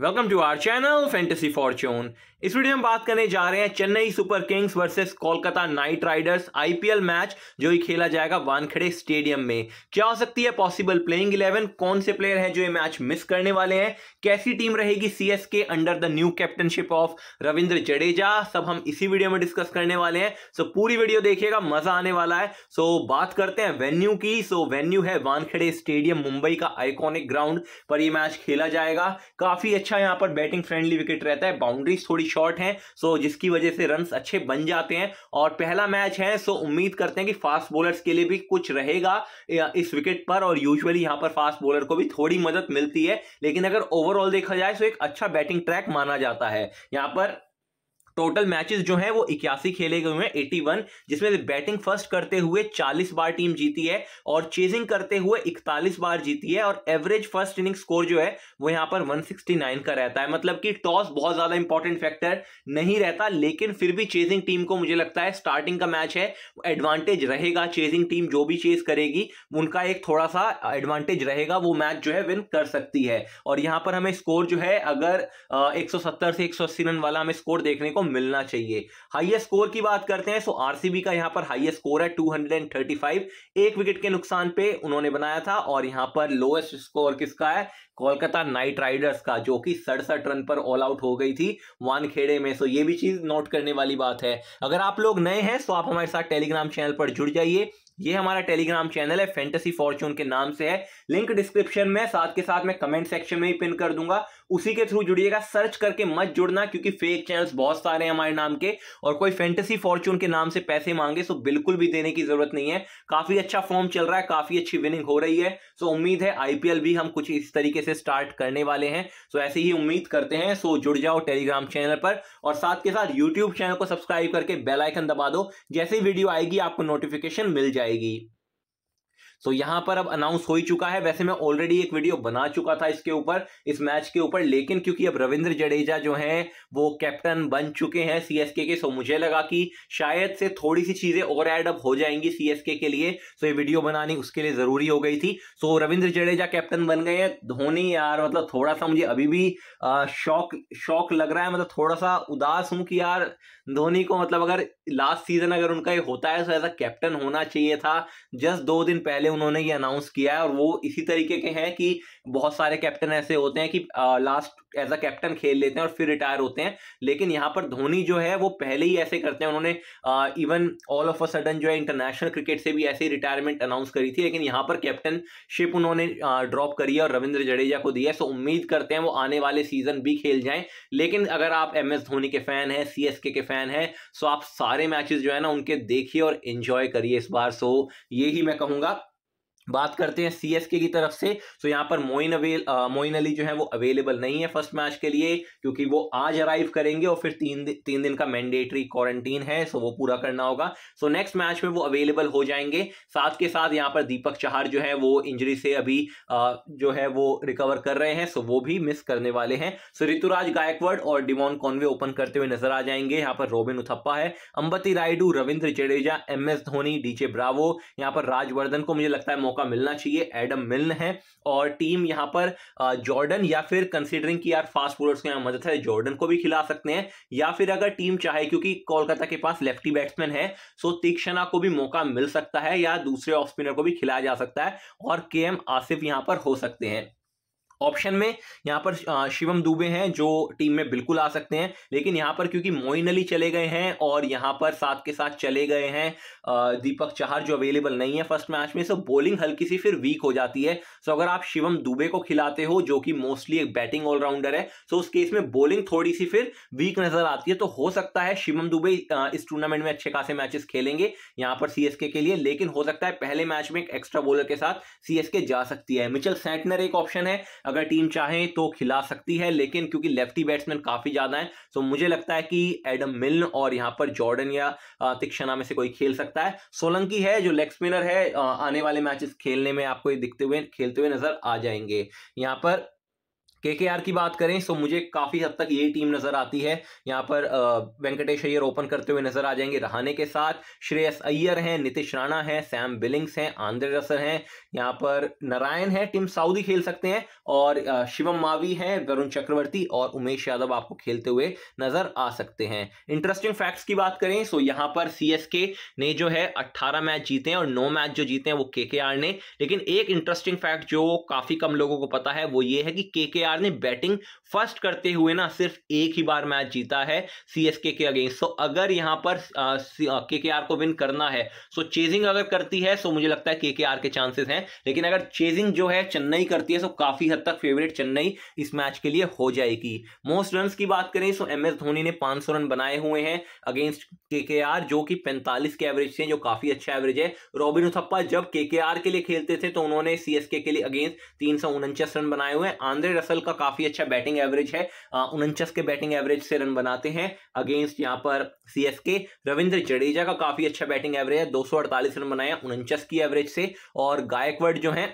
welcome to our channel Fantasy Fortune इस video में बात करने जा रहे हैं Chennai Super Kings versus Kolkata Knight Riders IPL match जो ही खेला जाएगा वानखेड़े स्टेडियम में क्या हो सकती है पॉसिबल प्लेइंग 11 कौन से प्लेयर हैं जो ये मैच मिस करने वाले हैं कैसी टीम रहेगी CSK under the new captaincy of Ravindra Jadeja सब हम इसी वीडियो में डिस्कस करने वाले हैं सो पूरी वीडियो देखिएगा मजा आने वाला है सो बात करते हैं वेन्यू की सो वेन्यू है वानखेड़े स्टेडियम मुंबई का आइकॉनिक ग्राउंड पर यह मैच खेला जाएगा काफी अच्छा यहाँ पर बैटिंग फ्रेंडली विकेट रहता है बाउंड्रीज थोड़ी शॉर्ट हैं सो जिसकी वजह से रन अच्छे बन जाते हैं और पहला मैच है सो उम्मीद करते हैं कि फास्ट बॉलर्स के लिए भी कुछ रहेगा इस विकेट पर और यूजली यहाँ पर फास्ट बॉलर को भी थोड़ी मदद मिलती है लेकिन अगर ओवरऑल देखा जाए तो एक अच्छा बैटिंग ट्रैक माना जाता है यहाँ पर टोटल मैचेस जो हैं वो इक्यासी खेले गए हुए हैं एटी वन जिसमें बैटिंग फर्स्ट करते हुए चालीस बार टीम जीती है और चेजिंग करते हुए इकतालीस बार जीती है और एवरेज फर्स्ट इनिंग स्कोर जो है वो यहाँ पर वन सिक्सटी नाइन का रहता है मतलब कि टॉस बहुत ज्यादा इंपॉर्टेंट फैक्टर नहीं रहता लेकिन फिर भी चेजिंग टीम को मुझे लगता है स्टार्टिंग का मैच है एडवांटेज रहेगा चेजिंग टीम जो भी चेज करेगी उनका एक थोड़ा सा एडवांटेज रहेगा वो मैच जो है विन कर सकती है और यहाँ पर हमें स्कोर जो है अगर एक से एक रन वाला हमें स्कोर देखने को मिलना चाहिए हाईएस्ट स्कोर की बात करते हैं सो आरसीबी का यहां पर हाईएस्ट स्कोर है 235 एक विकेट के नुकसान पे उन्होंने बनाया था और यहां पर लोएस्ट स्कोर किसका है कोलकाता नाइट राइडर्स का जो कि सड़सठ रन पर ऑल आउट हो गई थी वानखेड़े में सो ये भी चीज नोट करने वाली बात है अगर आप लोग नए हैं सो आप हमारे साथ टेलीग्राम चैनल पर जुड़ जाइए ये हमारा टेलीग्राम चैनल है फैंटेसी फॉर्च्यून के नाम से है लिंक डिस्क्रिप्शन में साथ के साथ मैं कमेंट सेक्शन में ही पिन कर दूंगा उसी के थ्रू जुड़िएगा सर्च करके मत जुड़ना क्योंकि फेक चैनल्स बहुत सारे हैं हमारे नाम के और कोई फैंटेसी फॉर्चून के नाम से पैसे मांगे सो तो बिल्कुल भी देने की जरूरत नहीं है काफी अच्छा फॉर्म चल रहा है काफी अच्छी विनिंग हो रही है सो तो उम्मीद है आईपीएल भी हम कुछ इस तरीके से स्टार्ट करने वाले हैं सो तो ऐसे ही उम्मीद करते हैं सो जुड़ जाओ टेलीग्राम चैनल पर और साथ के साथ यूट्यूब चैनल को सब्सक्राइब करके बेलाइकन दबा दो जैसे वीडियो आएगी आपको नोटिफिकेशन मिल जाएगी so, यहां पर अब अनाउंस हो ही चुका है वैसे मैं ऑलरेडी एक वीडियो बना चुका था इसके ऊपर इस मैच के ऊपर लेकिन क्योंकि अब रविंद्र जडेजा जो हैं वो कैप्टन बन चुके हैं सीएसके के सो मुझे लगा कि शायद से थोड़ी सी चीजें और एड अप हो जाएंगी सीएसके के लिए सो ये वीडियो बनानी उसके लिए जरूरी हो गई थी सो रविंद्र जडेजा कैप्टन बन गए हैं धोनी यार मतलब थोड़ा सा मुझे अभी भी शौक शौक लग रहा है मतलब थोड़ा सा उदास हूं कि यार धोनी को मतलब अगर लास्ट सीजन अगर उनका ये होता है तो एज अ कैप्टन होना चाहिए था जस्ट दो दिन पहले उन्होंने ये अनाउंस किया है और वो इसी तरीके के हैं कि बहुत सारे कैप्टन ऐसे होते हैं कि आ, लास्ट एज अ कैप्टन खेल लेते हैं और फिर रिटायर होते हैं लेकिन यहाँ पर धोनी जो है वो पहले ही ऐसे करते हैं उन्होंने आ, even all of a sudden जो है इंटरनेशनल क्रिकेट से भी ऐसे रिटायरमेंट अनाउंस करी थी लेकिन यहाँ पर कैप्टनशिप उन्होंने ड्रॉप करी है और रविंद्र जडेजा को दिया है सो उम्मीद करते हैं वो आने वाले सीजन भी खेल जाएं लेकिन अगर आप एम एस धोनी के फैन हैं सी एस के, के फैन हैं सो आप सारे मैचेस जो है ना उनके देखिए और इन्जॉय करिए इस बार सो यही मैं कहूँगा बात करते हैं सीएसके की तरफ से तो यहाँ पर मोइन अवेल मोइन अली जो है वो अवेलेबल नहीं है फर्स्ट मैच के लिए क्योंकि वो आज अराइव करेंगे और फिर तीन दिन तीन दिन का मैंडेटरी क्वारंटीन है सो वो पूरा करना होगा सो नेक्स्ट मैच में वो अवेलेबल हो जाएंगे साथ के साथ यहाँ पर दीपक चहार जो है वो इंजरी से अभी आ, जो है वो रिकवर कर रहे हैं सो वो भी मिस करने वाले हैं सो ऋतुराज गायकवाड और डिमोन कॉन्वे ओपन करते हुए नजर आ जाएंगे यहाँ पर रोबिन उथप्पा है Ambati Rayudu Ravindra Jadeja M S Dhoni DJ Bravo यहाँ पर राजवर्धन को मुझे लगता है मौका मिलना चाहिए एडम मिलन है और टीम यहाँ पर जॉर्डन या फिर कंसिडरिंग की यार फास्ट बोलर्स के यहाँ मदद है जॉर्डन को भी खिला सकते हैं या फिर अगर टीम चाहे क्योंकि कोलकाता के पास लेफ्टी बैट्समैन है सो तीक्षणा को भी मौका मिल सकता है या दूसरे ऑफ स्पिनर को भी खिलाया जा सकता है और के एम आसिफ यहाँ पर हो सकते हैं ऑप्शन में यहाँ पर शिवम दुबे हैं जो टीम में बिल्कुल आ सकते हैं लेकिन यहाँ पर क्योंकि मोइन अली चले गए हैं और यहाँ पर साथ के साथ चले गए हैं दीपक चाहर जो अवेलेबल नहीं है फर्स्ट मैच में सो बॉलिंग हल्की सी फिर वीक हो जाती है सो अगर आप शिवम दुबे को खिलाते हो जो कि मोस्टली एक बैटिंग ऑलराउंडर है सो उस केस में बॉलिंग थोड़ी सी फिर वीक नजर आती है तो हो सकता है शिवम दुबे इस टूर्नामेंट में अच्छे खासे मैचेस खेलेंगे यहाँ पर सी के लिए लेकिन हो सकता है पहले मैच में एक एक्स्ट्रा बॉलर के साथ सी जा सकती है मिचल सेंटनर एक ऑप्शन है अगर टीम चाहे तो खिला सकती है लेकिन क्योंकि लेफ्टी बैट्समैन काफ़ी ज़्यादा हैं तो मुझे लगता है कि एडम मिल्न और यहां पर जॉर्डन या तिक्षणा में से कोई खेल सकता है सोलंकी है जो लेग स्पिनर है आने वाले मैचेस खेलने में आपको दिखते हुए खेलते हुए नजर आ जाएंगे यहां पर केकेआर की बात करें सो तो मुझे काफ़ी हद तक यही टीम नज़र आती है यहाँ पर वेंकटेश अय्यर ओपन करते हुए नज़र आ जाएंगे रहाने के साथ श्रेयस अय्यर हैं नितिश राणा हैं सैम बिलिंग्स हैं आंद्रे रसर हैं यहाँ पर नारायण है टीम साउदी खेल सकते हैं और शिवम मावी हैं वरुण चक्रवर्ती और उमेश यादव आपको खेलते हुए नज़र आ सकते हैं इंटरेस्टिंग फैक्ट्स की बात करें सो तो यहाँ पर सी ने जो है अट्ठारह मैच जीते हैं और नौ मैच जो जीते हैं वो के ने लेकिन एक इंटरेस्टिंग फैक्ट जो काफ़ी कम लोगों को पता है वो ये है कि के केकेआर ने बैटिंग फर्स्ट करते हुए ना सिर्फ एक ही बार मैच जीता है सीएसके के अगेंस्ट सो अगर यहां पर केकेआर को विन करना है सो चेजिंग अगर करती है सो मुझे लगता है केकेआर के चांसेस हैं लेकिन अगर चेजिंग जो है चेन्नई करती है सो काफी हद तक फेवरेट चेन्नई इस मैच के लिए हो जाएगी मोस्ट रन की बात करें सो एम धोनी ने पांच रन बनाए हुए हैं अगेंस्ट केकेआर जो कि पैंतालीस के एवरेज से जो काफी अच्छा एवरेज है रॉबिन उथप्पा जब केकेआर के लिए खेलते थे तो उन्होंने सीएसके के लिए अगेंस्ट तीन रन बनाए हुए हैं आंद्रे रसल का काफी अच्छा बैटिंग एवरेज है उनचास के बैटिंग एवरेज से रन बनाते हैं अगेंस्ट यहाँ पर के रविंद्र जडेजा का काफी अच्छा बैटिंग एवरेज है दो रन बनाया उनचास की एवरेज से और गायकवर्ड जो है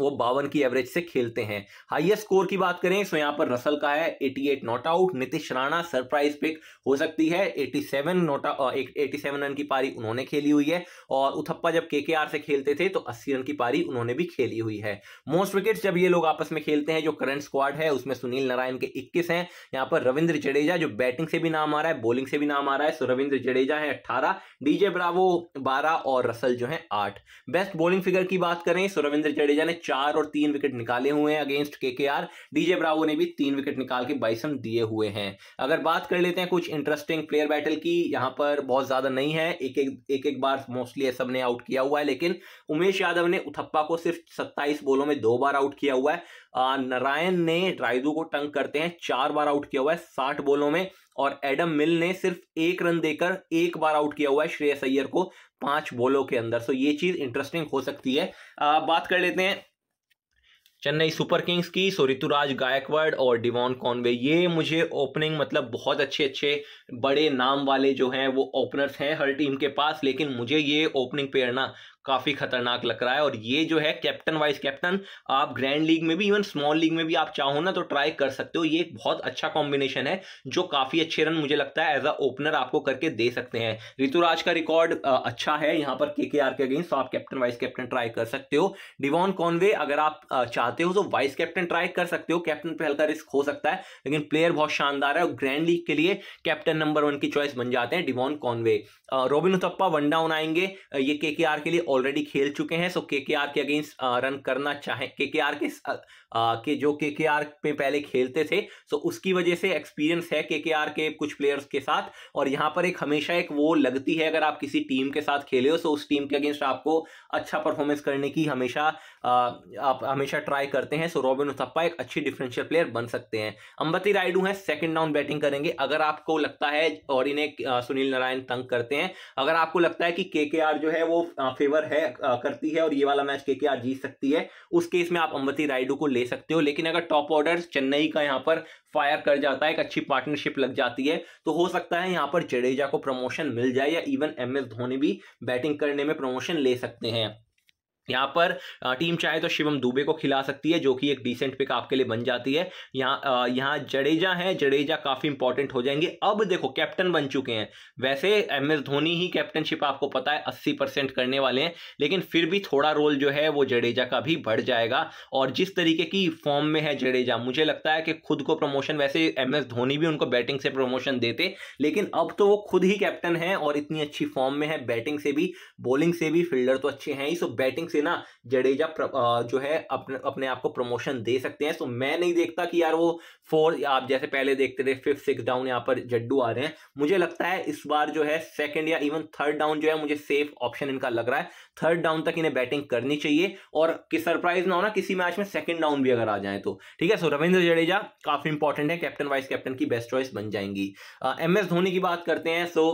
वो बावन की एवरेज से खेलते हैं हाईएस्ट स्कोर की बात करें तो यहाँ पर रसल का है 88 not out Nitish Rana surprise pick हो सकती है 87 नॉट एटी सेवन रन की पारी उन्होंने खेली हुई है और उथप्पा जब केकेआर से खेलते थे तो 80 रन की पारी उन्होंने भी खेली हुई है मोस्ट विकेट जब ये लोग आपस में खेलते हैं जो करंट स्क्वाड है उसमें सुनील नारायण के इक्कीस हैं यहाँ पर रविंद्र जडेजा जो बैटिंग से भी नाम आ रहा है बॉलिंग से भी नाम आ रहा है सो रविंद्र जडेजा है अट्ठारह डीजे ब्रावो बारह और रसल जो है आठ बेस्ट बॉलिंग फिगर की बात करें सो रविंद्र जडेजा ने चार और तीन विकेट निकाले हुए हैं अगेंस्ट के के आर डीजे ब्रावो ने भी तीन विकेट निकाल के बाइसन दिए हुए हैं अगर बात कर लेते हैं कुछ इंटरेस्टिंग प्लेयर बैटल की यहां पर बहुत ज्यादा नहीं है एक एक एक एक बार मोस्टली सब ने आउट किया हुआ है लेकिन उमेश यादव ने उथप्पा को सिर्फ सत्ताईस बोलों में दो बार आउट किया हुआ है नारायण ने ड्राइडू को टंग करते हैं चार बार आउट किया हुआ है साठ बोलों में और एडम मिल ने सिर्फ एक रन देकर एक बार आउट किया हुआ है श्रेयस अय्यर को पांच बोलों के अंदर सो ये चीज इंटरेस्टिंग हो सकती है आ, बात कर लेते हैं चेन्नई सुपर किंग्स की सो ऋतुराज गायकवाड़ और डिवॉन कॉनवे ये मुझे ओपनिंग मतलब बहुत अच्छे अच्छे बड़े नाम वाले जो हैं वो ओपनर्स हैं हर टीम के पास लेकिन मुझे ये ओपनिंग पेयर ना काफ़ी खतरनाक लग रहा है और ये जो है कैप्टन वाइस कैप्टन आप ग्रैंड लीग में भी इवन स्मॉल लीग में भी आप चाहो ना तो ट्राई कर सकते हो ये एक बहुत अच्छा कॉम्बिनेशन है जो काफ़ी अच्छे रन मुझे लगता है एज अ ओपनर आपको करके दे सकते हैं ऋतुराज का रिकॉर्ड अच्छा है यहाँ पर के के आर के अगेंस्ट तो आप कैप्टन वाइस कैप्टन ट्राई कर सकते हो डिवॉन कॉनवे अगर आप चाहते हो तो वाइस कैप्टन ट्राई कर सकते हो कैप्टन पे हल्का रिस्क हो सकता है लेकिन प्लेयर बहुत शानदार है और ग्रैंड लीग के लिए कैप्टन नंबर वन की चॉइस बन जाते हैं Devon Conway Robin Uthappa one down आएंगे ये के के आर के लिए ऑलरेडी खेल चुके हैं सो के के आर के अगेंस्ट रन करना चाहें के के आर के के जो के के आर में पहले खेलते थे सो उसकी वजह से एक्सपीरियंस है के के आर के कुछ प्लेयर्स के साथ और यहाँ पर एक हमेशा एक वो लगती है अगर आप किसी टीम के साथ खेले हो सो उस टीम के अगेंस्ट आपको अच्छा परफॉर्मेंस करने की हमेशा आप हमेशा ट्राई करते हैं सो रॉबिन उथप्पा एक अच्छी डिफरेंशियल प्लेयर बन सकते हैं अंबती रायडू हैं सेकेंड डाउन बैटिंग करेंगे अगर आपको लगता है और इन्हें सुनील नारायण तंग करते हैं अगर आपको लगता है कि के के आर जो है वो फेवर है करती है और ये वाला मैच के के आर जीत सकती है उस केस में आप अंबती रायडू को ले ले सकते हो लेकिन अगर टॉप ऑर्डर चेन्नई का यहाँ पर फायर कर जाता है एक अच्छी पार्टनरशिप लग जाती है तो हो सकता है यहाँ पर जडेजा को प्रमोशन मिल जाए या इवन एम एस धोनी भी बैटिंग करने में प्रमोशन ले सकते हैं यहाँ पर टीम चाहे तो शिवम दुबे को खिला सकती है जो कि एक डिसेंट पिक आपके लिए बन जाती है यहाँ यहाँ जडेजा हैं जडेजा काफ़ी इंपॉर्टेंट हो जाएंगे अब देखो कैप्टन बन चुके हैं वैसे एम एस धोनी ही कैप्टनशिप आपको पता है अस्सी परसेंट करने वाले हैं लेकिन फिर भी थोड़ा रोल जो है वो जडेजा का भी बढ़ जाएगा और जिस तरीके की फॉर्म में है जडेजा मुझे लगता है कि खुद को प्रमोशन वैसे एम एस धोनी भी उनको बैटिंग से प्रमोशन देते लेकिन अब तो वो खुद ही कैप्टन है और इतनी अच्छी फॉर्म में है बैटिंग से भी बॉलिंग से भी फील्डर तो अच्छे हैं ही सो बैटिंग से ना जडेजा जो है अपने अपने आप को प्रमोशन दे सकते हैं सो तो मैं नहीं देखता कि यार वो फोर आप जैसे पहले देखते थे फिफ्थ सिक्स डाउन यहाँ पर जड्डू आ रहे हैं मुझे लगता है इस बार जो है सेकेंड या इवन थर्ड डाउन जो है मुझे सेफ ऑप्शन इनका लग रहा है थर्ड डाउन तक इन्हें बैटिंग करनी चाहिए और कि सरप्राइज ना हो ना किसी मैच में सेकेंड डाउन भी अगर आ जाए तो ठीक है सो रविंद्र जडेजा काफी इंपॉर्टेंट है कैप्टन वाइस कैप्टन की बेस्ट चॉइस बन जाएंगी एम एस धोनी की बात करते हैं सो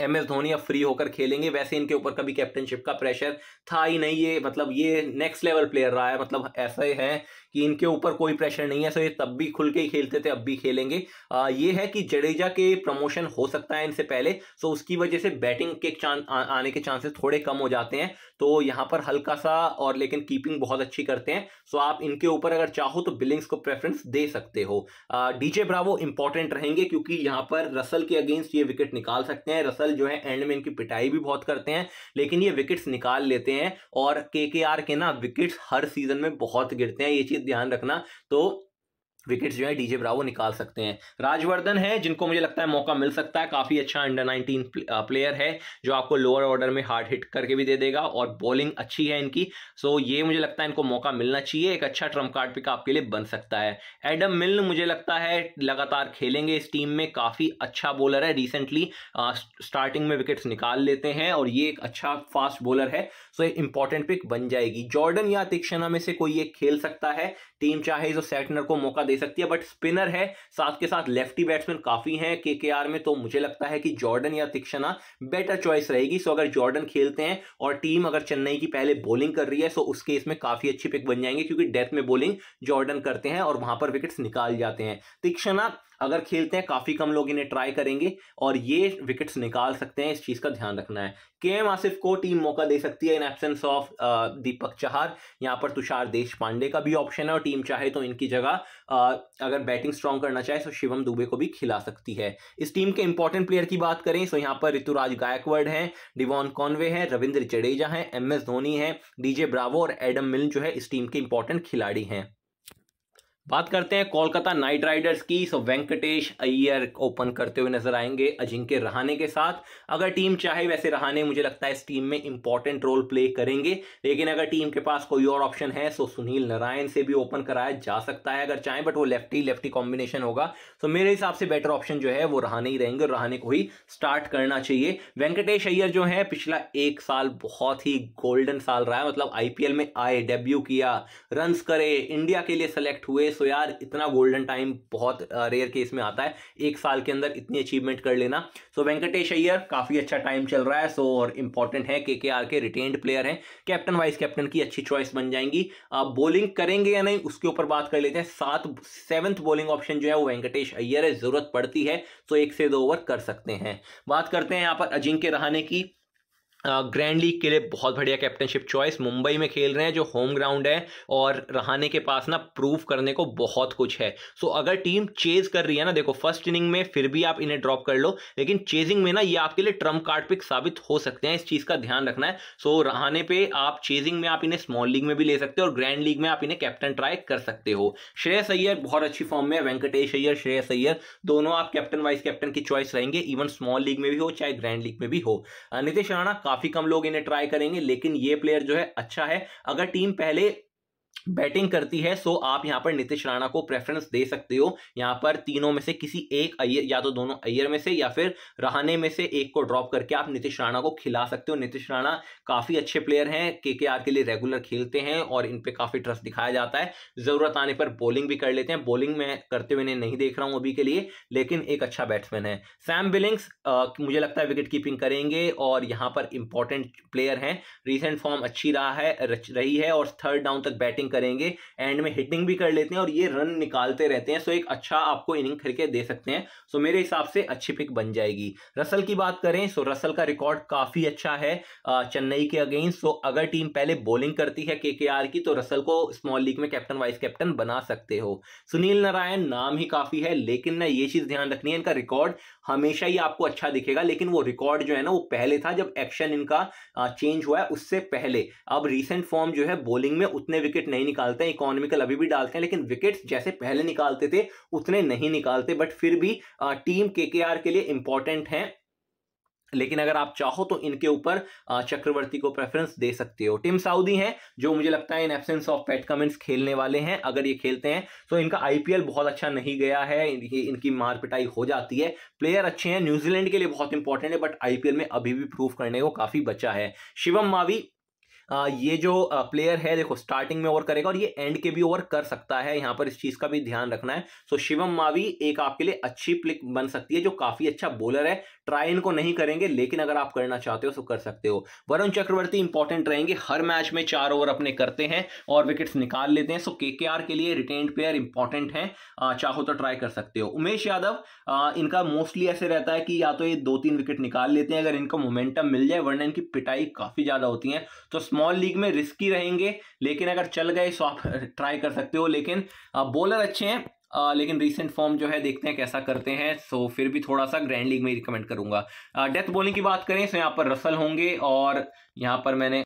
एम एस धोनी अब फ्री होकर खेलेंगे वैसे इनके ऊपर कभी कैप्टनशिप का प्रेशर था ही नहीं ये मतलब ये नेक्स्ट लेवल प्लेयर रहा है मतलब ऐसे है कि इनके ऊपर कोई प्रेशर नहीं है सो ये तब भी खुल के ही खेलते थे अब भी खेलेंगे आ, ये है कि जडेजा के प्रमोशन हो सकता है इनसे पहले सो उसकी वजह से बैटिंग के चांस आने के चांसेस थोड़े कम हो जाते हैं तो यहाँ पर हल्का सा और लेकिन कीपिंग बहुत अच्छी करते हैं सो आप इनके ऊपर अगर चाहो तो बिलिंग्स को प्रेफरेंस दे सकते हो डीजे ब्रावो इंपॉर्टेंट रहेंगे क्योंकि यहाँ पर रसल के अगेंस्ट ये विकेट निकाल सकते हैं रसल जो है एंड में इनकी पिटाई भी बहुत करते हैं लेकिन ये विकेट्स निकाल लेते हैं और के के ना विकेट्स हर सीजन में बहुत गिरते हैं ये चीज़ ध्यान रखना तो विकेट्स जो है डीजे ब्रावो निकाल सकते हैं राजवर्धन है जिनको मुझे लगता है मौका मिल सकता है काफ़ी अच्छा अंडर 19 प्लेयर है जो आपको लोअर ऑर्डर में हार्ड हिट करके भी दे देगा और बॉलिंग अच्छी है इनकी सो ये मुझे लगता है इनको मौका मिलना चाहिए एक अच्छा ट्रम्प कार्ड पिक आपके लिए बन सकता है एडम मिल मुझे लगता है लगातार खेलेंगे इस टीम में काफ़ी अच्छा बॉलर है रिसेंटली स्टार्टिंग में विकेट्स निकाल लेते हैं और ये एक अच्छा फास्ट बॉलर है सो एक इंपॉर्टेंट पिक बन जाएगी जॉर्डन या तिक्षणा में से कोई एक खेल सकता है टीम चाहे जो सेटनर को मौका दे सकती है बट स्पिनर है साथ के साथ लेफ्टी बैट्समैन काफी हैं के के आर में तो मुझे लगता है कि जॉर्डन या तिक्षना बेटर चॉइस रहेगी सो अगर जॉर्डन खेलते हैं और टीम अगर चेन्नई की पहले बॉलिंग कर रही है सो उस केस में काफी अच्छी पिक बन जाएंगे क्योंकि डेथ में बॉलिंग जॉर्डन करते हैं और वहां पर विकेट्स निकाल जाते हैं तिक्षना अगर खेलते हैं काफ़ी कम लोग इन्हें ट्राई करेंगे और ये विकेट्स निकाल सकते हैं इस चीज़ का ध्यान रखना है के एम आसिफ को टीम मौका दे सकती है in absence of Deepak Chahar यहाँ पर तुषार देश पांडे का भी ऑप्शन है और टीम चाहे तो इनकी जगह अगर बैटिंग स्ट्रॉन्ग करना चाहे तो शिवम दुबे को भी खिला सकती है इस टीम के इंपॉर्टेंट प्लेयर की बात करें तो यहाँ पर ऋतुराज गायकवाड हैं डिवॉन कॉन्वे हैं रविंद्र जडेजा हैं एम एस धोनी हैं डीजे ब्रावो और एडम मिल जो है इस टीम के इंपॉर्टेंट खिलाड़ी हैं बात करते हैं कोलकाता नाइट राइडर्स की सो वेंकटेश अय्यर ओपन करते हुए नजर आएंगे अजिंक्य रहाने के साथ अगर टीम चाहे वैसे रहाने मुझे लगता है इस टीम में इंपॉर्टेंट रोल प्ले करेंगे लेकिन अगर टीम के पास कोई और ऑप्शन है सो सुनील नारायण से भी ओपन कराया जा सकता है अगर चाहे बट वो लेफ्टी लेफ्टी कॉम्बिनेशन होगा सो मेरे हिसाब से बेटर ऑप्शन जो है वो रहाने ही रहेंगे और रहाने को ही स्टार्ट करना चाहिए वेंकटेश अय्यर जो है पिछला एक साल बहुत ही गोल्डन साल रहा है मतलब आईपीएल में आए डेब्यू किया रन करे इंडिया के लिए सेलेक्ट हुए सो तो यार इतना गोल्डन टाइम बहुत रेयर केस में आता है एक साल के अंदर इतनी अचीवमेंट कर लेना सो वेंकटेश अय्यर काफ़ी अच्छा टाइम चल रहा है सो और इंपॉर्टेंट है के के आर के रिटेन्ड प्लेयर हैं कैप्टन वाइस कैप्टन की अच्छी चॉइस बन जाएंगी आप बॉलिंग करेंगे या नहीं उसके ऊपर बात कर लेते हैं सात सेवन्थ बॉलिंग ऑप्शन जो है वो वेंकटेश अय्यर है जरूरत पड़ती है तो एक से दो ओवर कर सकते हैं बात करते हैं यहाँ पर अजिंक्य रहाने की ग्रैंड लीग के लिए बहुत बढ़िया कैप्टनशिप चॉइस मुंबई में खेल रहे हैं जो होम ग्राउंड है और रहाने के पास ना प्रूफ करने को बहुत कुछ है सो so, अगर टीम चेज कर रही है ना देखो फर्स्ट इनिंग में फिर भी आप इन्हें ड्रॉप कर लो लेकिन चेजिंग में ना ये आपके लिए ट्रम्प कार्ड पिक साबित हो सकते हैं इस चीज़ का ध्यान रखना है सो so, रहाने पर आप चेजिंग में आप इन्हें स्मॉल लीग में भी ले सकते हो और ग्रैंड लीग में आप इन्हें कैप्टन ट्राई कर सकते हो श्रेयस अय्यर बहुत अच्छी फॉर्म में है वेंकटेश अय्यर श्रेयस अय्यर दोनों आप कैप्टन वाइस कैप्टन की चॉइस रहेंगे इवन स्मॉल लीग में भी हो चाहे ग्रैंड लीग में भी हो नितेश राणा काफी कम लोग इन्हें ट्राई करेंगे लेकिन ये प्लेयर जो है अच्छा है अगर टीम पहले बैटिंग करती है सो आप यहाँ पर नीतीश राणा को प्रेफरेंस दे सकते हो यहाँ पर तीनों में से किसी एक अयर या तो दोनों अयर में से या फिर रहाने में से एक को ड्रॉप करके आप नीतीश राणा को खिला सकते हो नीतीश राणा काफ़ी अच्छे प्लेयर हैं के के लिए रेगुलर खेलते हैं और इन पर काफ़ी ट्रस्ट दिखाया जाता है ज़रूरत आने पर बॉलिंग भी कर लेते हैं बॉलिंग में करते हुए इन्हें नहीं देख रहा हूँ अभी के लिए लेकिन एक अच्छा बैट्समैन है सैम बिलिंग्स मुझे लगता है विकेट कीपिंग करेंगे और यहाँ पर इंपॉर्टेंट प्लेयर हैं रिसेंट फॉर्म अच्छी रहा है रही है और थर्ड डाउन तक बैटिंग बैटिंग करेंगे एंड में हिटिंग भी कर लेते हैं और ये रन निकालते रहते हैं सो एक अच्छा आपको इनिंग करके दे सकते हैं सो मेरे हिसाब से अच्छी पिक बन जाएगी रसल की बात करें सो रसल का रिकॉर्ड काफ़ी अच्छा है चेन्नई के अगेंस्ट सो अगर टीम पहले बॉलिंग करती है के की तो रसल को स्मॉल लीग में कैप्टन वाइस कैप्टन बना सकते हो सुनील नारायण नाम ही काफ़ी है लेकिन ना ये चीज़ ध्यान रखनी है इनका रिकॉर्ड हमेशा ही आपको अच्छा दिखेगा लेकिन वो रिकॉर्ड जो है ना वो पहले था जब एक्शन इनका चेंज हुआ है उससे पहले अब रिसेंट फॉर्म जो है बॉलिंग में उतने विकेट नहीं निकालते हैं इकोनॉमिकल अभी भी डालते हैं लेकिन विकेट जैसे पहले निकालते थे उतने नहीं निकालते बट फिर भी टीम के के लिए इंपॉर्टेंट हैं लेकिन अगर आप चाहो तो इनके ऊपर चक्रवर्ती को प्रेफरेंस दे सकते हो टिम साउदी हैं जो मुझे लगता है in absence of Pat Cummins खेलने वाले हैं अगर ये खेलते हैं तो इनका आईपीएल बहुत अच्छा नहीं गया है इनकी मार पिटाई हो जाती है प्लेयर अच्छे हैं न्यूजीलैंड के लिए बहुत इंपॉर्टेंट है बट आईपीएल में अभी भी प्रूव करने को काफी बचा है शिवम मावी ये जो प्लेयर है देखो स्टार्टिंग में ओवर करेगा और ये एंड के भी ओवर कर सकता है यहाँ पर इस चीज़ का भी ध्यान रखना है सो शिवम मावी एक आपके लिए अच्छी प्लिक बन सकती है जो काफ़ी अच्छा बॉलर है ट्राई इनको नहीं करेंगे लेकिन अगर आप करना चाहते हो तो कर सकते हो वरुण चक्रवर्ती इंपॉर्टेंट रहेंगे हर मैच में चार ओवर अपने करते हैं और विकेट्स निकाल लेते हैं सो के के लिए रिटेन प्लेयर इंपॉर्टेंट है चाहो तो ट्राई कर सकते हो उमेश यादव इनका मोस्टली ऐसे रहता है कि या तो ये दो तीन विकेट निकाल लेते हैं अगर इनको मोमेंटम मिल जाए वरना इनकी पिटाई काफ़ी ज़्यादा होती है तो स्मॉल स्मॉल लीग में रिस्की रहेंगे लेकिन अगर चल गए सो तो आप ट्राई कर सकते हो लेकिन बॉलर अच्छे हैं आ, लेकिन रीसेंट फॉर्म जो है देखते हैं कैसा करते हैं सो फिर भी थोड़ा सा ग्रैंड लीग में रिकमेंड करूंगा डेथ बॉलिंग की बात करें सो तो यहाँ पर रसल होंगे और यहाँ पर मैंने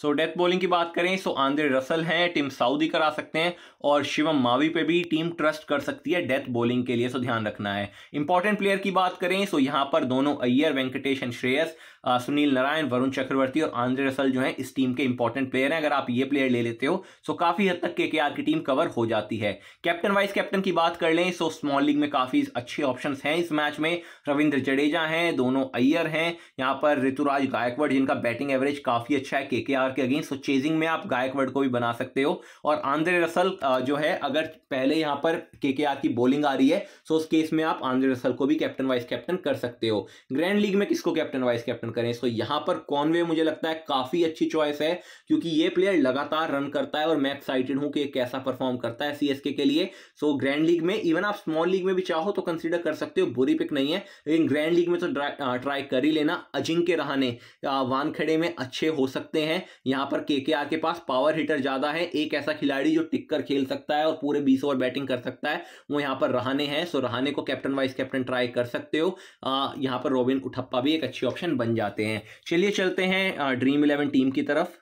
सो डेथ बॉलिंग की बात करें सो आंद्रे रसल हैं टीम साउदी करा सकते हैं और शिवम मावी पे भी टीम ट्रस्ट कर सकती है डेथ बॉलिंग के लिए सो ध्यान रखना है इंपॉर्टेंट प्लेयर की बात करें सो यहाँ पर दोनों अय्यर वेंकटेश एंड श्रेयस सुनील नारायण वरुण चक्रवर्ती और आंद्रे रसल जो है इस टीम के इंपॉर्टेंट प्लेयर हैं अगर आप ये प्लेयर ले लेते हो सो काफी हद तक के की टीम कवर हो जाती है कैप्टन वाइस कैप्टन की बात कर लें सो स्मॉल लीग में काफी अच्छे ऑप्शन हैं इस मैच में रविंद्र जडेजा हैं दोनों अय्यर हैं यहाँ पर ऋतुराज गायकवाड़ जिनका बैटिंग एवरेज काफी अच्छा है के के अगेंस्ट सो चेजिंग में आप गायकवाड़ को भी बना सकते हो और आंद्रे रसल जो है अगर पहले यहाँ पर के की बॉलिंग आ रही है सो उस केस में आप आंद्रे रसल को भी कैप्टन वाइस कैप्टन कर सकते हो ग्रैंड लीग में किसको कैप्टन वाइस कैप्टन रन करें इसको यहां पर कॉनवे मुझे लगता है काफी अच्छी चॉइस है क्योंकि ये प्लेयर लगातार रन करता है और मैं एक्साइटेड हूं कि कैसा परफॉर्म करता है सीएसके के लिए सो ग्रैंड लीग में इवन आप स्मॉल लीग में भी चाहो तो कंसिडर कर सकते हो बुरी पिक नहीं है लेकिन ग्रैंड लीग में तो ट्राई कर ही लेना अजिंक्य रहाने वानखेड़े में अच्छे हो सकते हैं यहां पर के के पास पावर हीटर ज्यादा है एक ऐसा खिलाड़ी जो टिक्कर खेल सकता है और पूरे बीस ओवर बैटिंग कर सकता है वो यहां पर रहाने हैं सो रहाने को कैप्टन वाइस कैप्टन ट्राई कर सकते हो यहां पर रोबिन उठप्पा भी एक अच्छी ऑप्शन बन जाए जाते हैं चलिए चलते हैं ड्रीम इलेवन टीम की तरफ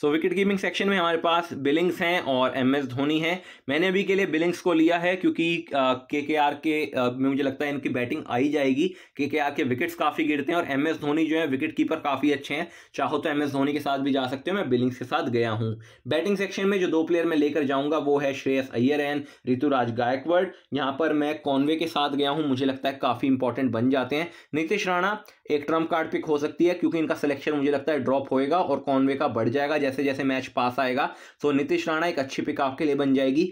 सो विकेट कीपिंग सेक्शन में हमारे पास बिलिंग्स हैं और एम एस धोनी हैं मैंने अभी के लिए बिलिंग्स को लिया है क्योंकि के के आर के में मुझे लगता है इनकी बैटिंग आई जाएगी के के आर के विकेट्स काफ़ी गिरते हैं और एम एस धोनी जो है विकेट कीपर काफ़ी अच्छे हैं चाहो तो एम एस धोनी के साथ भी जा सकते हो मैं बिलिंग्स के साथ गया हूँ बैटिंग सेक्शन में जो दो प्लेयर मैं लेकर जाऊँगा वो है श्रेयस अय्यर ऋतु ऋतुराज गायकवर्ड यहाँ पर मैं कॉन्वे के साथ गया हूँ मुझे लगता है काफ़ी इंपॉर्टेंट बन जाते हैं नीतीश राणा एक ट्रम्प कार्ड पिक हो सकती है क्योंकि इनका सिलेक्शन मुझे लगता है ड्रॉप होएगा और कॉन्वे का बढ़ जाएगा जैसे जैसे मैच पास आएगा सो नीतीश राणा एक अच्छी पिक आपके लिए बन जाएगी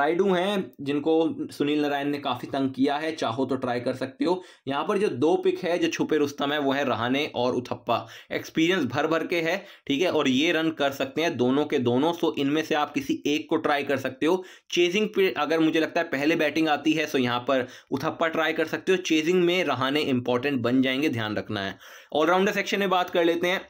राइडू हैं जिनको सुनील नारायण ने काफ़ी तंग किया है चाहो तो ट्राई कर सकते हो यहाँ पर जो दो पिक है जो छुपे रुस्तम है वो है रहाने और उथप्पा एक्सपीरियंस भर भर के है ठीक है और ये रन कर सकते हैं दोनों के दोनों सो इनमें से आप किसी एक को ट्राई कर सकते हो चेजिंग पे अगर मुझे लगता है पहले बैटिंग आती है सो यहाँ पर उथप्पा ट्राई कर सकते हो चेजिंग में रहाने इंपॉर्टेंट बन जाएंगे ध्यान रखना है ऑलराउंडर सेक्शन में बात कर लेते हैं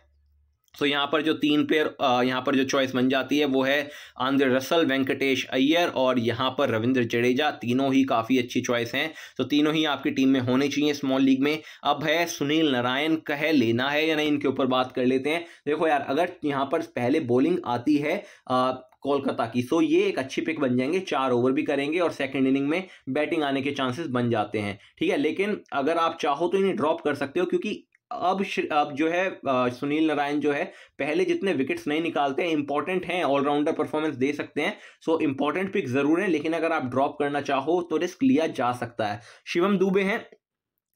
सो so, यहाँ पर जो तीन प्लेयर यहाँ पर जो चॉइस बन जाती है वो है आंध्र रसल वेंकटेश अय्यर और यहाँ पर रविंद्र जडेजा तीनों ही काफ़ी अच्छी चॉइस हैं तो तीनों ही आपकी टीम में होने चाहिए स्मॉल लीग में अब है सुनील नारायण का है लेना है या नहीं इनके ऊपर बात कर लेते हैं देखो यार अगर यहाँ पर पहले बॉलिंग आती है आ, कोलकाता की सो ये एक अच्छी पिक बन जाएंगे चार ओवर भी करेंगे और सेकंड इनिंग में बैटिंग आने के चांसेस बन जाते हैं ठीक है लेकिन अगर आप चाहो तो इन्हें ड्रॉप कर सकते हो क्योंकि अब अब जो है सुनील नारायण जो है पहले जितने विकेट्स नहीं निकालते हैं इंपॉर्टेंट हैं ऑलराउंडर परफॉर्मेंस दे सकते हैं सो इंपॉर्टेंट पिक जरूर है लेकिन अगर आप ड्रॉप करना चाहो तो रिस्क लिया जा सकता है शिवम दुबे हैं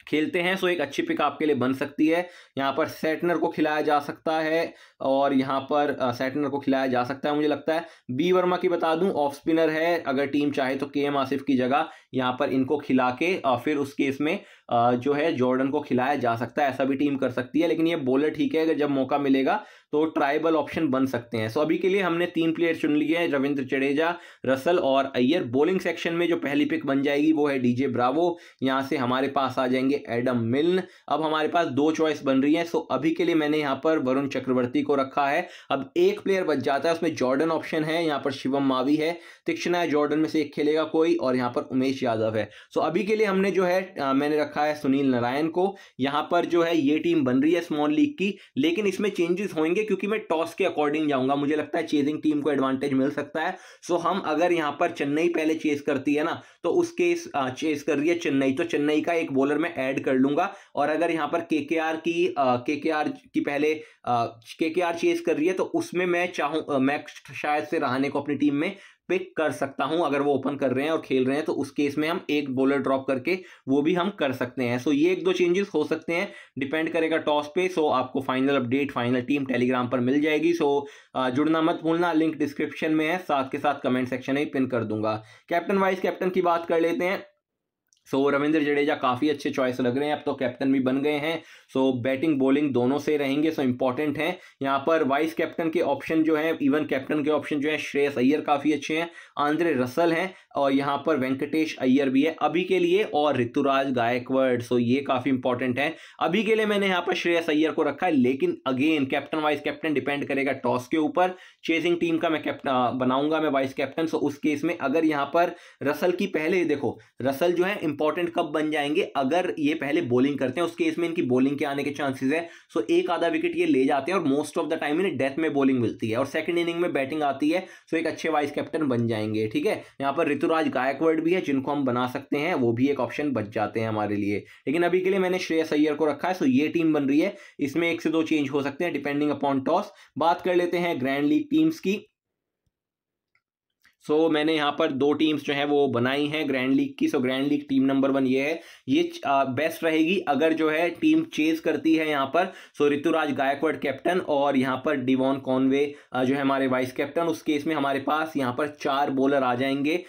खेलते हैं सो एक अच्छी पिक आपके लिए बन सकती है यहाँ पर सेटनर को खिलाया जा सकता है और यहाँ पर सेटनर को खिलाया जा सकता है मुझे लगता है बी वर्मा की बता दूं ऑफ स्पिनर है अगर टीम चाहे तो के एम आसिफ की जगह यहाँ पर इनको खिला के फिर उस केस में जो है जॉर्डन को खिलाया जा सकता है ऐसा भी टीम कर सकती है लेकिन ये बॉलर ठीक है अगर जब मौका मिलेगा तो ट्राइबल ऑप्शन बन सकते हैं सो अभी के लिए हमने तीन प्लेयर चुन लिए हैं रविंद्र जडेजा रसल और अय्यर बॉलिंग सेक्शन में जो पहली पिक बन जाएगी वो है डीजे ब्रावो यहाँ से हमारे पास आ जाएंगे एडम मिल्न अब हमारे पास दो चॉइस बन रही है सो अभी के लिए मैंने यहाँ पर वरुण चक्रवर्ती को रखा है अब एक प्लेयर बच जाता है उसमें जॉर्डन ऑप्शन है यहाँ पर शिवम मावी है तीक्षणा जॉर्डन में से एक खेलेगा कोई और यहाँ पर उमेश यादव है सो अभी के लिए हमने जो है मैंने रखा है सुनील नारायण को यहाँ पर जो है ये टीम बन रही है स्मॉल लीग की लेकिन इसमें चेंजेस होंगे करेंगे क्योंकि मैं टॉस के अकॉर्डिंग जाऊंगा मुझे लगता है चेजिंग टीम को एडवांटेज मिल सकता है सो so, हम अगर यहां पर चेन्नई पहले चेस करती है ना तो उसके चेस कर रही है चेन्नई तो चेन्नई का एक बॉलर मैं ऐड कर लूंगा और अगर यहां पर के की के की पहले के चेस कर रही है तो उसमें मैं चाहूँ मैं शायद से रहने को अपनी टीम में पिक कर सकता हूं अगर वो ओपन कर रहे हैं और खेल रहे हैं तो उस केस में हम एक बॉलर ड्रॉप करके वो भी हम कर सकते हैं सो ये एक दो चेंजेस हो सकते हैं डिपेंड करेगा टॉस पे सो आपको final update final team Telegram पर मिल जाएगी सो जुड़ना मत भूलना लिंक डिस्क्रिप्शन में है साथ के साथ कमेंट सेक्शन में पिन कर दूंगा कैप्टन वाइस कैप्टन की बात कर लेते हैं सो so, रविंद्र जडेजा काफ़ी अच्छे चॉइस लग रहे हैं अब तो कैप्टन भी बन गए हैं सो so, बैटिंग बॉलिंग दोनों से रहेंगे सो so, इंपॉर्टेंट हैं यहाँ पर वाइस कैप्टन के ऑप्शन जो है इवन कैप्टन के ऑप्शन जो है श्रेयस अय्यर काफ़ी अच्छे हैं आंद्रे रसल हैं और यहाँ पर वेंकटेश अय्यर भी है अभी के लिए और ऋतुराज गायकवर्ड सो so, ये काफ़ी इंपॉर्टेंट है अभी के लिए मैंने यहाँ पर श्रेयस अय्यर को रखा है लेकिन again captain vice captain depend करेगा टॉस के ऊपर चेजिंग टीम का मैं कैप्टन बनाऊंगा मैं वाइस कैप्टन सो उस केस में अगर यहाँ पर रसल की पहले देखो रसल जो है इंपॉर्टेंट कब बन जाएंगे अगर ये पहले बॉलिंग करते हैं उस केस में इनकी बॉलिंग के आने के चांसेस है सो एक आधा विकेट ये ले जाते हैं और मोस्ट ऑफ द टाइम इन्हें डेथ में बॉलिंग मिलती है और सेकंड इनिंग में बैटिंग आती है सो एक अच्छे वाइस कैप्टन बन जाएंगे ठीक है यहाँ पर ऋतुराज गायकवर्ड भी है जिनको हम बना सकते हैं वो भी एक ऑप्शन बच जाते हैं हमारे लिए लेकिन अभी के लिए मैंने श्रेय सैयर को रखा है सो ये टीम बन रही है इसमें एक से दो चेंज हो सकते हैं डिपेंडिंग अपॉन टॉस बात कर लेते हैं ग्रैंड लीग टीम्स की सो so, मैंने यहाँ पर दो टीम्स जो हैं वो बनाई हैं ग्रैंड लीग की so grand league team number one ये है ये बेस्ट रहेगी अगर जो है टीम चेज करती है यहाँ पर so so, Ruturaj Gaikwad captain और यहाँ पर डिवॉन कॉनवे जो है हमारे वाइस कैप्टन उस केस में हमारे पास यहाँ पर चार बॉलर आ जाएंगे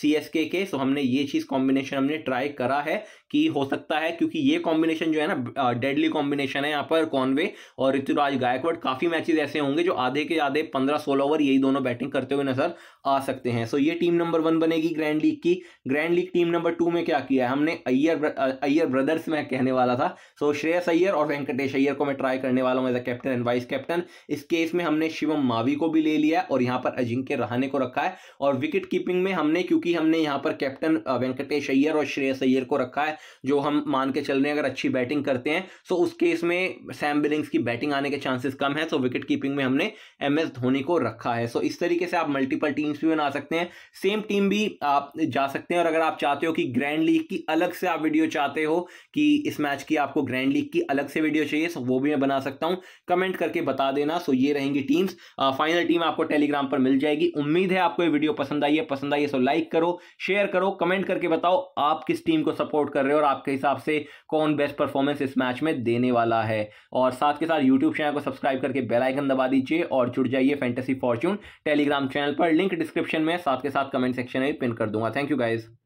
सी एस के के सो हमने ये चीज़ कॉम्बिनेशन हमने ट्राई करा है कि हो सकता है क्योंकि ये कॉम्बिनेशन जो है ना डेडली कॉम्बिनेशन है यहाँ पर कॉनवे और ऋतुराज गायकवाड काफ़ी मैचेस ऐसे होंगे जो आधे के आधे पंद्रह सोलह ओवर यही दोनों बैटिंग करते हुए नजर आ सकते हैं सो ये टीम नंबर वन बनेगी ग्रैंड लीग की grand league team number two में क्या किया है हमने अय्यर अय्यर ब्रदर्स में कहने वाला था सो श्रेयस अय्यर और वेंकटेश अय्यर को मैं ट्राई करने वाला हूँ as a captain and vice captain इस केस में हमने शिवम मावी को भी ले लिया और यहाँ पर अजिंक्य रहाने को रखा है और विकेट कीपिंग में हमने क्योंकि क्योंकि हमने यहाँ पर कैप्टन वेंकटेश अय्यर और श्रेयस अय्यर को रखा है जो हम मान के चल रहे हैं अगर अच्छी बैटिंग करते हैं सो तो उस केस में सैम बिलिंग्स की बैटिंग आने के चांसेस कम है सो तो विकेट कीपिंग में हमने एम एस धोनी को रखा है सो इस तरीके से आप मल्टीपल टीम्स भी बना सकते हैं सेम टीम भी आप जा सकते हैं और अगर आप चाहते हो कि ग्रैंड लीग की अलग से आप वीडियो चाहते हो कि इस मैच की आपको ग्रैंड लीग की अलग से वीडियो चाहिए सो तो वो भी मैं बना सकता हूँ कमेंट करके बता देना सो ये रहेंगी टीम्स फाइनल टीम आपको टेलीग्राम पर मिल जाएगी उम्मीद है आपको ये वीडियो पसंद आई है पसंद आई है सो लाइक लाइक करो शेयर करो कमेंट करके बताओ आप किस टीम को सपोर्ट कर रहे हो और आपके हिसाब से कौन बेस्ट परफॉर्मेंस इस मैच में देने वाला है और साथ के साथ यूट्यूब चैनल को सब्सक्राइब करके बेलाइकन दबा दीजिए और जुड़ जाइए फैंटेसी फॉर्च्यून टेलीग्राम चैनल पर लिंक डिस्क्रिप्शन में साथ के साथ कमेंट सेक्शन में पिन कर दूंगा थैंक यू गाइज़